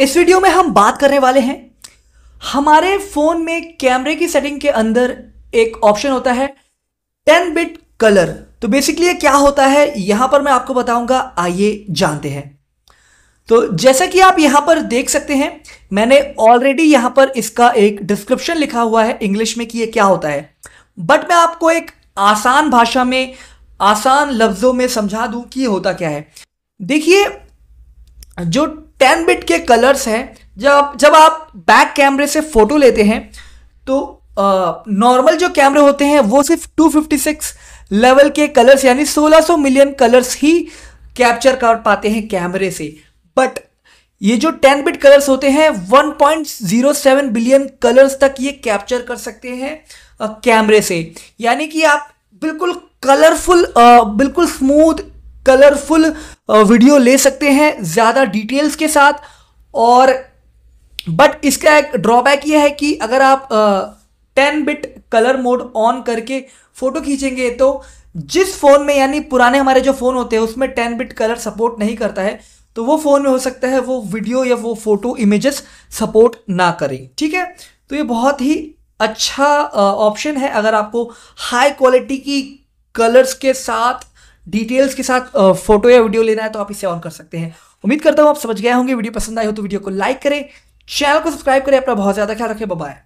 इस वीडियो में हम बात करने वाले हैं हमारे फोन में कैमरे की सेटिंग के अंदर एक ऑप्शन होता है टेन बिट कलर तो बेसिकली क्या होता है यहां पर मैं आपको बताऊंगा आइए जानते हैं तो जैसा कि आप यहां पर देख सकते हैं मैंने ऑलरेडी यहां पर इसका एक डिस्क्रिप्शन लिखा हुआ है इंग्लिश में कि ये क्या होता है बट मैं आपको एक आसान भाषा में आसान लफ्जों में समझा दूं कि यह होता क्या है देखिए जो टेन बिट के कलर्स हैं जब जब आप बैक कैमरे से फ़ोटो लेते हैं तो नॉर्मल जो कैमरे होते हैं वो सिर्फ 256 लेवल के कलर्स यानी 1600 मिलियन कलर्स ही कैप्चर कर पाते हैं कैमरे से बट ये जो 10 बिट कलर्स होते हैं 1.07 बिलियन कलर्स तक ये कैप्चर कर सकते हैं कैमरे से यानी कि आप बिल्कुल कलरफुल बिल्कुल स्मूथ कलरफुल वीडियो uh, ले सकते हैं ज़्यादा डिटेल्स के साथ और बट इसका एक ड्रॉबैक ये है कि अगर आप ten bit colour mode on करके फ़ोटो खींचेंगे तो जिस फ़ोन में यानी पुराने हमारे जो फ़ोन होते हैं उसमें टेन बिट कलर सपोर्ट नहीं करता है तो वो फ़ोन में हो सकता है वो वीडियो या वो फ़ोटो इमेजेस सपोर्ट ना करें ठीक है तो ये बहुत ही अच्छा ऑप्शन uh, है अगर आपको हाई क्वालिटी की कलर्स के साथ डिटेल्स के साथ फोटो या वीडियो लेना है तो आप इसे ऑन कर सकते हैं उम्मीद करता हूँ आप समझ गए होंगे वीडियो पसंद आए हो तो वीडियो को लाइक करें चैनल को सब्सक्राइब करें अपना बहुत ज़्यादा ख्याल रखें बाय